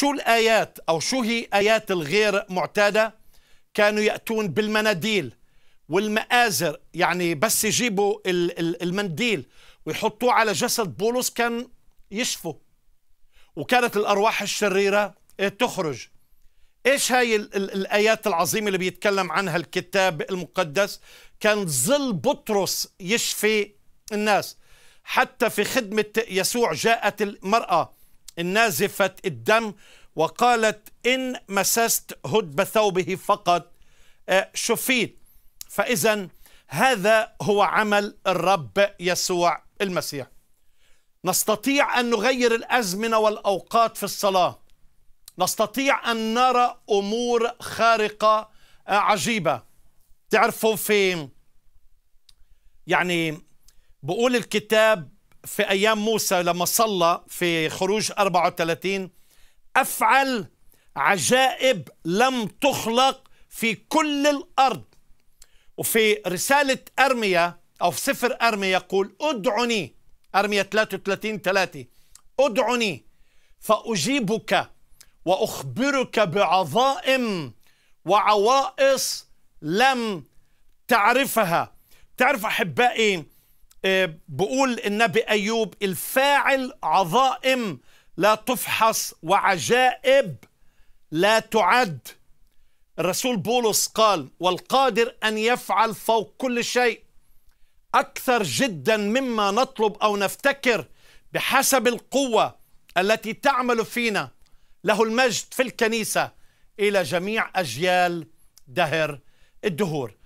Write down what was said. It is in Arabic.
شو الآيات أو شو هي آيات الغير معتادة كانوا يأتون بالمناديل والمآزر يعني بس يجيبوا المنديل ويحطوه على جسد بولس كان يشفوا وكانت الأرواح الشريرة إيه، تخرج إيش هاي الآيات العظيمة اللي بيتكلم عنها الكتاب المقدس كان ظل بطرس يشفي الناس حتى في خدمة يسوع جاءت المرأة النازفة الدم وقالت إن مسست هدب ثوبه فقط آه، شفيت فإذا هذا هو عمل الرب يسوع المسيح نستطيع أن نغير الأزمنة والأوقات في الصلاة نستطيع أن نرى أمور خارقة آه، عجيبة تعرفوا في يعني بقول الكتاب في أيام موسى لما صلى في خروج 34 أفعل عجائب لم تخلق في كل الأرض وفي رسالة أرميا أو في سفر أرميا يقول أدعني أرميا 33 3 أدعني فأجيبك وأخبرك بعظائم وعوائص لم تعرفها تعرف أحبائي بقول النبي أيوب الفاعل عظائم لا تفحص وعجائب لا تعد الرسول بولس قال والقادر أن يفعل فوق كل شيء أكثر جدا مما نطلب أو نفتكر بحسب القوة التي تعمل فينا له المجد في الكنيسة إلى جميع أجيال دهر الدهور